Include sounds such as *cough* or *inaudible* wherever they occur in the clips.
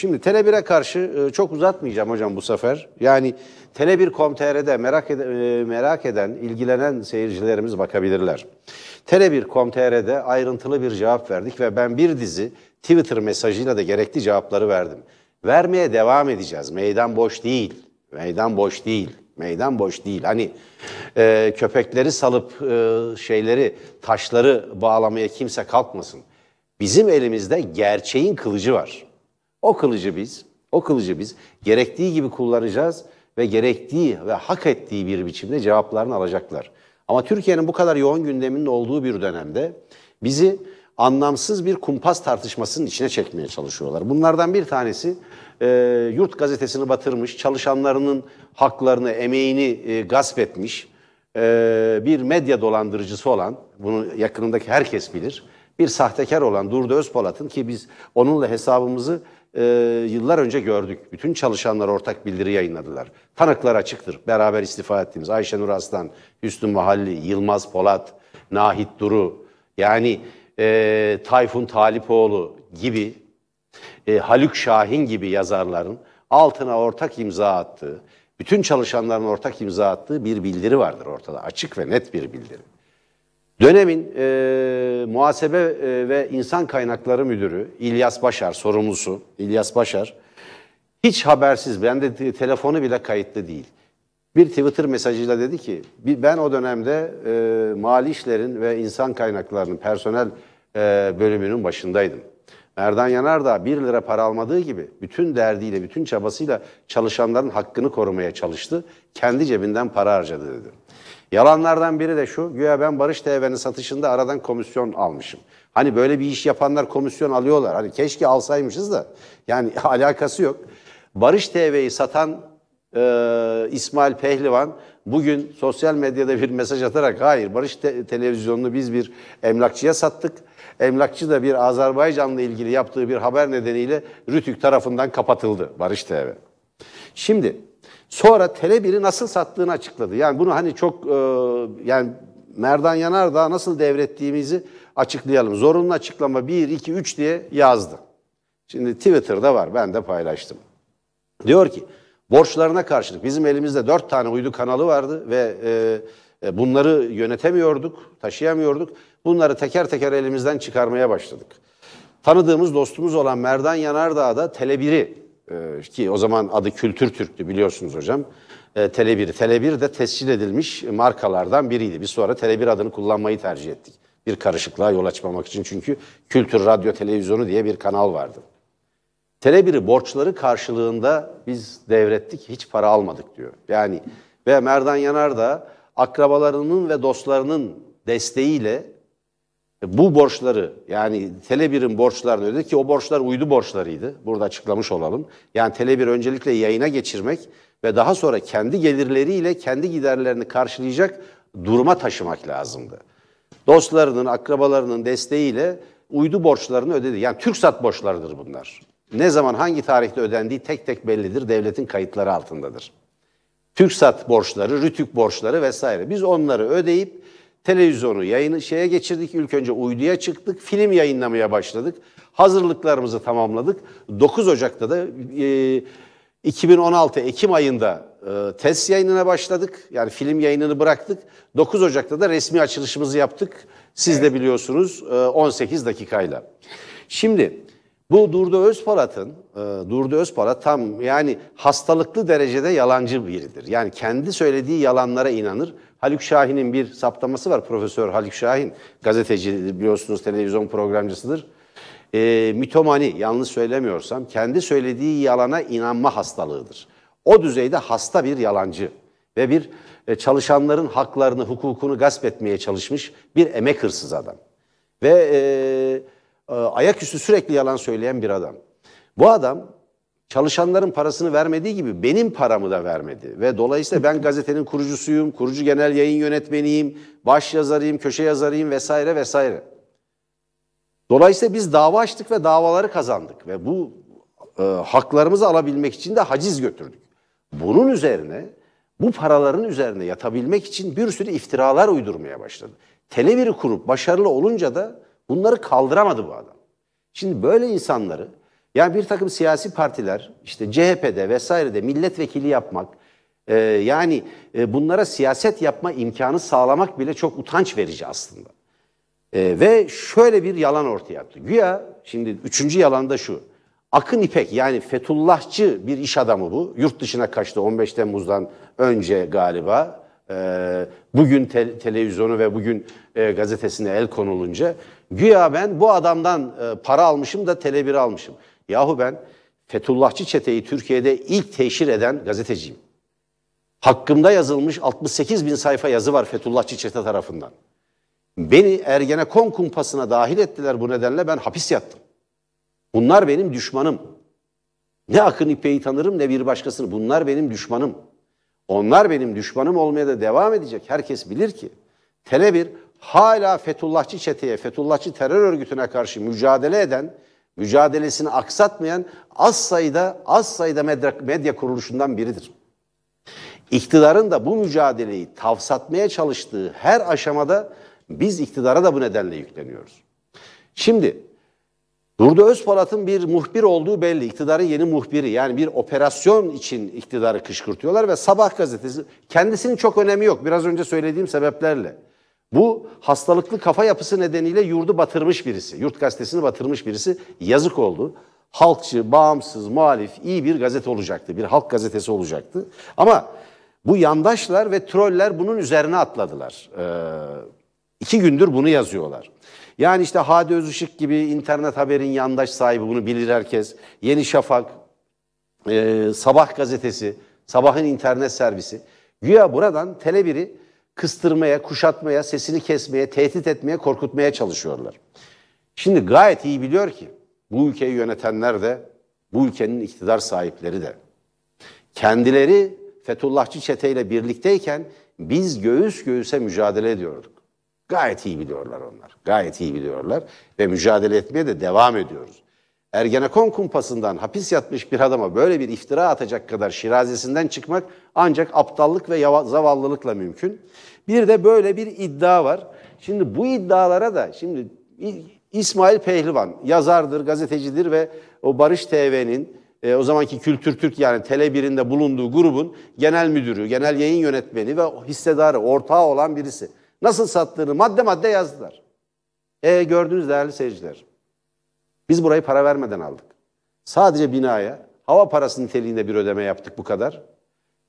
Şimdi Tele1'e karşı e, çok uzatmayacağım hocam bu sefer. Yani Tele1.com.tr'de merak, ed e, merak eden, ilgilenen seyircilerimiz bakabilirler. Tele1.com.tr'de ayrıntılı bir cevap verdik ve ben bir dizi Twitter mesajıyla da gerekli cevapları verdim. Vermeye devam edeceğiz. Meydan boş değil. Meydan boş değil. Meydan boş değil. Hani e, köpekleri salıp e, şeyleri, taşları bağlamaya kimse kalkmasın. Bizim elimizde gerçeğin kılıcı var. O kılıcı biz, o kılıcı biz gerektiği gibi kullanacağız ve gerektiği ve hak ettiği bir biçimde cevaplarını alacaklar. Ama Türkiye'nin bu kadar yoğun gündeminin olduğu bir dönemde bizi anlamsız bir kumpas tartışmasının içine çekmeye çalışıyorlar. Bunlardan bir tanesi e, yurt gazetesini batırmış, çalışanlarının haklarını, emeğini e, gasp etmiş e, bir medya dolandırıcısı olan, bunu yakınındaki herkes bilir, bir sahtekar olan Durdu Özpolat'ın ki biz onunla hesabımızı e, yıllar önce gördük. Bütün çalışanlar ortak bildiri yayınladılar. Tanıklar açıktır. Beraber istifa ettiğimiz Ayşenur Aslan, Hüsnü Mahalli, Yılmaz Polat, Nahit Duru, yani e, Tayfun Talipoğlu gibi, e, Haluk Şahin gibi yazarların altına ortak imza attığı, bütün çalışanların ortak imza attığı bir bildiri vardır ortada. Açık ve net bir bildiri. Dönemin e, muhasebe e, ve insan kaynakları müdürü İlyas Başar, sorumlusu İlyas Başar, hiç habersiz, ben de telefonu bile kayıtlı değil. Bir Twitter mesajıyla dedi ki, ben o dönemde e, mali işlerin ve insan kaynaklarının personel e, bölümünün başındaydım. Erdan Yanardağ 1 lira para almadığı gibi bütün derdiyle, bütün çabasıyla çalışanların hakkını korumaya çalıştı. Kendi cebinden para harcadı dedi. Yalanlardan biri de şu, güya ben Barış TV'nin satışında aradan komisyon almışım. Hani böyle bir iş yapanlar komisyon alıyorlar. Hani keşke alsaymışız da. Yani *laughs* alakası yok. Barış TV'yi satan e, İsmail Pehlivan bugün sosyal medyada bir mesaj atarak hayır Barış te- televizyonunu biz bir emlakçıya sattık. Emlakçı da bir Azerbaycan'la ilgili yaptığı bir haber nedeniyle Rütük tarafından kapatıldı Barış TV. Şimdi Sonra Tele1'i nasıl sattığını açıkladı. Yani bunu hani çok e, yani Merdan Yanardağ nasıl devrettiğimizi açıklayalım. Zorunlu açıklama 1, 2, 3 diye yazdı. Şimdi Twitter'da var ben de paylaştım. Diyor ki borçlarına karşılık bizim elimizde 4 tane uydu kanalı vardı ve e, e, bunları yönetemiyorduk, taşıyamıyorduk. Bunları teker teker elimizden çıkarmaya başladık. Tanıdığımız dostumuz olan Merdan Yanardağ da Tele1'i ee, ki o zaman adı Kültür Türk'tü biliyorsunuz hocam. E, ee, Tele1. Tele1 de tescil edilmiş markalardan biriydi. Biz sonra Tele1 adını kullanmayı tercih ettik. Bir karışıklığa yol açmamak için çünkü Kültür Radyo Televizyonu diye bir kanal vardı. Tele1'i borçları karşılığında biz devrettik, hiç para almadık diyor. Yani ve Merdan Yanar da akrabalarının ve dostlarının desteğiyle e, bu borçları yani tele borçlarını ödedi ki o borçlar uydu borçlarıydı. Burada açıklamış olalım. Yani tele öncelikle yayına geçirmek ve daha sonra kendi gelirleriyle kendi giderlerini karşılayacak duruma taşımak lazımdı. Dostlarının, akrabalarının desteğiyle uydu borçlarını ödedi. Yani TürkSat borçlarıdır bunlar. Ne zaman hangi tarihte ödendiği tek tek bellidir. Devletin kayıtları altındadır. TürkSat borçları, Rütük borçları vesaire. Biz onları ödeyip televizyonu yayını şeye geçirdik. İlk önce uyduya çıktık. Film yayınlamaya başladık. Hazırlıklarımızı tamamladık. 9 Ocak'ta da e, 2016 Ekim ayında e, test yayınına başladık. Yani film yayınını bıraktık. 9 Ocak'ta da resmi açılışımızı yaptık. Siz de biliyorsunuz e, 18 dakikayla. Şimdi bu Durdu Özparat'ın, e, Durdu Özparat tam yani hastalıklı derecede yalancı biridir. Yani kendi söylediği yalanlara inanır Haluk Şahin'in bir saptaması var. Profesör Haluk Şahin gazeteci biliyorsunuz televizyon programcısıdır. E, mitomani yanlış söylemiyorsam kendi söylediği yalana inanma hastalığıdır. O düzeyde hasta bir yalancı ve bir e, çalışanların haklarını, hukukunu gasp etmeye çalışmış bir emek hırsız adam. Ve e, e, ayaküstü sürekli yalan söyleyen bir adam. Bu adam çalışanların parasını vermediği gibi benim paramı da vermedi. Ve dolayısıyla ben gazetenin kurucusuyum, kurucu genel yayın yönetmeniyim, baş yazarıyım, köşe yazarıyım vesaire vesaire. Dolayısıyla biz dava açtık ve davaları kazandık ve bu e, haklarımızı alabilmek için de haciz götürdük. Bunun üzerine bu paraların üzerine yatabilmek için bir sürü iftiralar uydurmaya başladı. Televiri kurup başarılı olunca da bunları kaldıramadı bu adam. Şimdi böyle insanları yani bir takım siyasi partiler işte CHP'de vesairede milletvekili yapmak e, yani e, bunlara siyaset yapma imkanı sağlamak bile çok utanç verici aslında. E, ve şöyle bir yalan ortaya attı. Güya şimdi üçüncü yalan da şu. Akın İpek yani Fethullahçı bir iş adamı bu. Yurt dışına kaçtı 15 Temmuz'dan önce galiba. Ee, bugün te televizyonu ve bugün e, gazetesine el konulunca güya ben bu adamdan e, para almışım da telebiri almışım. Yahu ben Fetullahçı çeteyi Türkiye'de ilk teşhir eden gazeteciyim. Hakkımda yazılmış 68 bin sayfa yazı var Fetullahçı çete tarafından. Beni Ergenekon kumpasına dahil ettiler bu nedenle ben hapis yattım. Bunlar benim düşmanım. Ne Akın İpek'i tanırım ne bir başkasını. Bunlar benim düşmanım. Onlar benim düşmanım olmaya da devam edecek. Herkes bilir ki. Tele bir hala Fethullahçı çeteye, Fethullahçı terör örgütüne karşı mücadele eden, mücadelesini aksatmayan az sayıda az sayıda medya, medya kuruluşundan biridir. İktidarın da bu mücadeleyi tavsatmaya çalıştığı her aşamada biz iktidara da bu nedenle yükleniyoruz. Şimdi Durdu Özpolat'ın bir muhbir olduğu belli. İktidarın yeni muhbiri. Yani bir operasyon için iktidarı kışkırtıyorlar ve Sabah gazetesi kendisinin çok önemi yok. Biraz önce söylediğim sebeplerle. Bu hastalıklı kafa yapısı nedeniyle yurdu batırmış birisi. Yurt gazetesini batırmış birisi. Yazık oldu. Halkçı, bağımsız, muhalif iyi bir gazete olacaktı. Bir halk gazetesi olacaktı. Ama bu yandaşlar ve troller bunun üzerine atladılar. Ee, İki gündür bunu yazıyorlar. Yani işte Hadi Özışık gibi internet haberin yandaş sahibi bunu bilir herkes. Yeni Şafak, e, Sabah gazetesi, Sabah'ın internet servisi. Güya buradan Tele1'i kıstırmaya, kuşatmaya, sesini kesmeye, tehdit etmeye, korkutmaya çalışıyorlar. Şimdi gayet iyi biliyor ki bu ülkeyi yönetenler de, bu ülkenin iktidar sahipleri de kendileri Fethullahçı çeteyle birlikteyken biz göğüs göğüse mücadele ediyorduk. Gayet iyi biliyorlar onlar. Gayet iyi biliyorlar ve mücadele etmeye de devam ediyoruz. Ergenekon kumpasından hapis yatmış bir adama böyle bir iftira atacak kadar şirazesinden çıkmak ancak aptallık ve zavallılıkla mümkün. Bir de böyle bir iddia var. Şimdi bu iddialara da şimdi İsmail Pehlivan yazardır, gazetecidir ve o Barış TV'nin e, o zamanki Kültür Türk yani Tele 1'inde bulunduğu grubun genel müdürü, genel yayın yönetmeni ve hissedarı, ortağı olan birisi. Nasıl sattığını madde madde yazdılar. E gördünüz değerli seyirciler. Biz burayı para vermeden aldık. Sadece binaya hava parası niteliğinde bir ödeme yaptık bu kadar.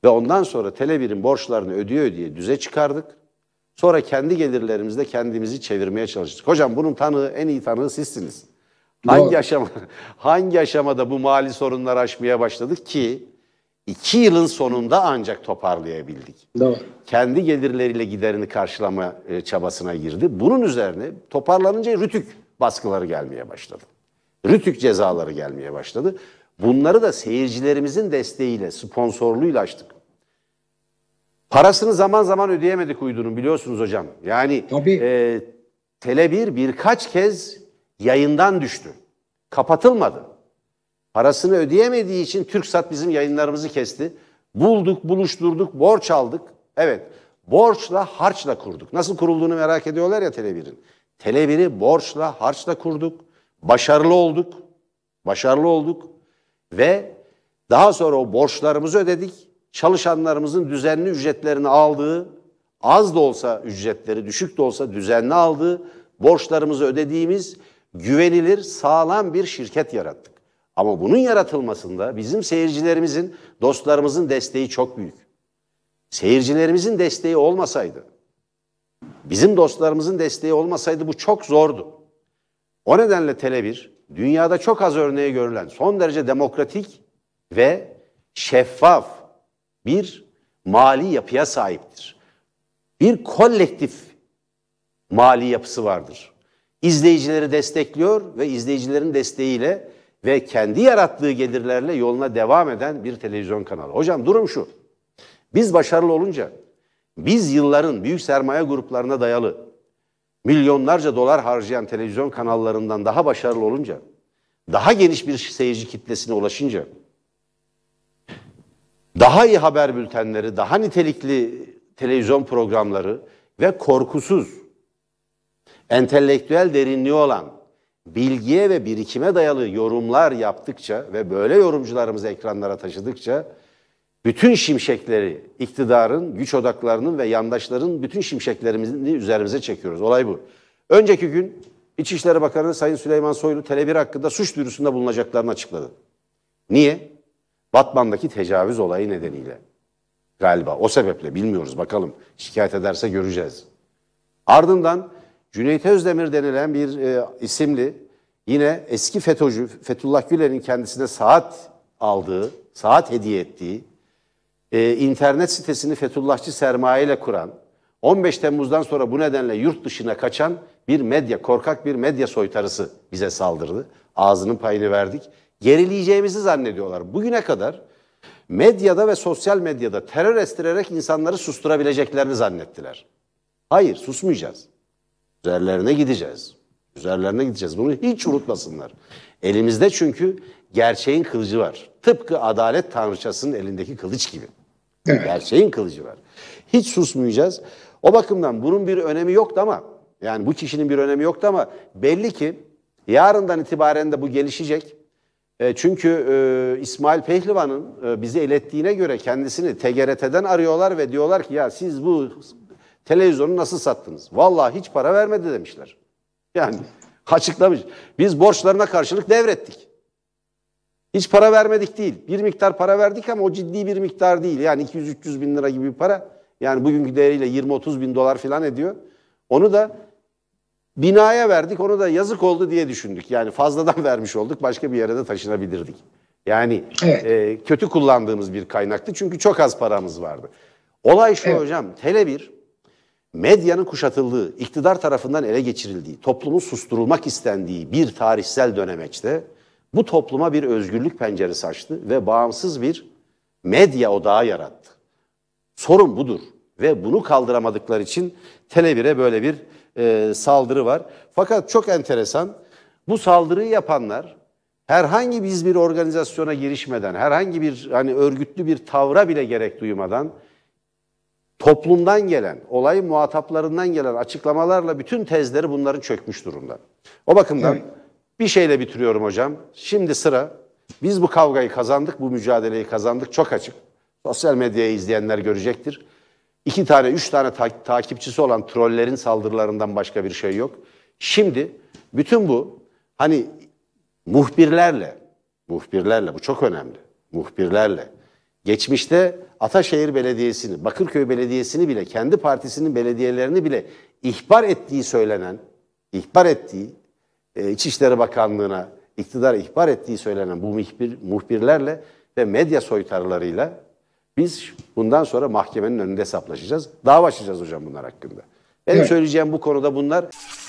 Ve ondan sonra telebirin borçlarını ödüyor diye düze çıkardık. Sonra kendi gelirlerimizle kendimizi çevirmeye çalıştık. Hocam bunun tanığı, en iyi tanığı sizsiniz. Hangi aşama *laughs* hangi aşamada bu mali sorunları aşmaya başladık ki İki yılın sonunda ancak toparlayabildik. Doğru. Kendi gelirleriyle giderini karşılama e, çabasına girdi. Bunun üzerine toparlanınca Rütük baskıları gelmeye başladı. Rütük cezaları gelmeye başladı. Bunları da seyircilerimizin desteğiyle, sponsorluğuyla açtık. Parasını zaman zaman ödeyemedik uydunun biliyorsunuz hocam. Yani Tabii. e, Tele1 birkaç kez yayından düştü. Kapatılmadı. Parasını ödeyemediği için TürkSat bizim yayınlarımızı kesti. Bulduk, buluşturduk, borç aldık. Evet, borçla, harçla kurduk. Nasıl kurulduğunu merak ediyorlar ya Tele1'in. borçla, harçla kurduk. Başarılı olduk. Başarılı olduk. Ve daha sonra o borçlarımızı ödedik. Çalışanlarımızın düzenli ücretlerini aldığı, az da olsa ücretleri, düşük de olsa düzenli aldığı, borçlarımızı ödediğimiz güvenilir, sağlam bir şirket yarattık. Ama bunun yaratılmasında bizim seyircilerimizin, dostlarımızın desteği çok büyük. Seyircilerimizin desteği olmasaydı, bizim dostlarımızın desteği olmasaydı bu çok zordu. O nedenle Tele1 dünyada çok az örneği görülen son derece demokratik ve şeffaf bir mali yapıya sahiptir. Bir kolektif mali yapısı vardır. İzleyicileri destekliyor ve izleyicilerin desteğiyle ve kendi yarattığı gelirlerle yoluna devam eden bir televizyon kanalı. Hocam durum şu. Biz başarılı olunca biz yılların büyük sermaye gruplarına dayalı milyonlarca dolar harcayan televizyon kanallarından daha başarılı olunca, daha geniş bir seyirci kitlesine ulaşınca, daha iyi haber bültenleri, daha nitelikli televizyon programları ve korkusuz, entelektüel derinliği olan bilgiye ve birikime dayalı yorumlar yaptıkça ve böyle yorumcularımızı ekranlara taşıdıkça bütün şimşekleri, iktidarın, güç odaklarının ve yandaşların bütün şimşeklerimizi üzerimize çekiyoruz. Olay bu. Önceki gün İçişleri Bakanı Sayın Süleyman Soylu Tele1 hakkında suç duyurusunda bulunacaklarını açıkladı. Niye? Batman'daki tecavüz olayı nedeniyle. Galiba o sebeple bilmiyoruz bakalım. Şikayet ederse göreceğiz. Ardından Cüneyt Özdemir denilen bir e, isimli yine eski FETÖ'cü Fethullah Gülen'in kendisine saat aldığı, saat hediye ettiği, e, internet sitesini Fethullahçı sermaye ile kuran, 15 Temmuz'dan sonra bu nedenle yurt dışına kaçan bir medya, korkak bir medya soytarısı bize saldırdı. Ağzının payını verdik. Gerileyeceğimizi zannediyorlar. Bugüne kadar medyada ve sosyal medyada terör estirerek insanları susturabileceklerini zannettiler. Hayır, susmayacağız. Üzerlerine gideceğiz. Üzerlerine gideceğiz. Bunu hiç unutmasınlar. Elimizde çünkü gerçeğin kılıcı var. Tıpkı adalet tanrıçasının elindeki kılıç gibi. Evet. Gerçeğin kılıcı var. Hiç susmayacağız. O bakımdan bunun bir önemi yoktu ama yani bu kişinin bir önemi yoktu ama belli ki yarından itibaren de bu gelişecek. E, çünkü e, İsmail Pehlivan'ın e, bizi ilettiğine göre kendisini TGRT'den arıyorlar ve diyorlar ki ya siz bu Televizyonu nasıl sattınız? Vallahi hiç para vermedi demişler. Yani *laughs* açıklamış. Biz borçlarına karşılık devrettik. Hiç para vermedik değil. Bir miktar para verdik ama o ciddi bir miktar değil. Yani 200-300 bin lira gibi bir para. Yani bugünkü değeriyle 20-30 bin dolar falan ediyor. Onu da binaya verdik. Onu da yazık oldu diye düşündük. Yani fazladan *laughs* vermiş olduk. Başka bir yere de taşınabilirdik. Yani evet. e, kötü kullandığımız bir kaynaktı. Çünkü çok az paramız vardı. Olay şu evet. hocam. Tele1 medyanın kuşatıldığı, iktidar tarafından ele geçirildiği, toplumun susturulmak istendiği bir tarihsel dönemeçte bu topluma bir özgürlük penceresi açtı ve bağımsız bir medya odağı yarattı. Sorun budur ve bunu kaldıramadıkları için tele böyle bir e, saldırı var. Fakat çok enteresan bu saldırıyı yapanlar herhangi biz bir organizasyona girişmeden, herhangi bir hani örgütlü bir tavra bile gerek duymadan toplumdan gelen, olay muhataplarından gelen açıklamalarla bütün tezleri bunların çökmüş durumda. O bakımdan evet. bir şeyle bitiriyorum hocam. Şimdi sıra biz bu kavgayı kazandık, bu mücadeleyi kazandık çok açık. Sosyal medyayı izleyenler görecektir. İki tane, üç tane ta- takipçisi olan trollerin saldırılarından başka bir şey yok. Şimdi bütün bu hani muhbirlerle, muhbirlerle bu çok önemli. Muhbirlerle Geçmişte Ataşehir Belediyesi'ni, Bakırköy Belediyesi'ni bile, kendi partisinin belediyelerini bile ihbar ettiği söylenen, ihbar ettiği, e, İçişleri Bakanlığı'na iktidar ihbar ettiği söylenen bu muhbir, muhbirlerle ve medya soytarılarıyla biz bundan sonra mahkemenin önünde hesaplaşacağız. Dava açacağız hocam bunlar hakkında. Benim evet. söyleyeceğim bu konuda bunlar.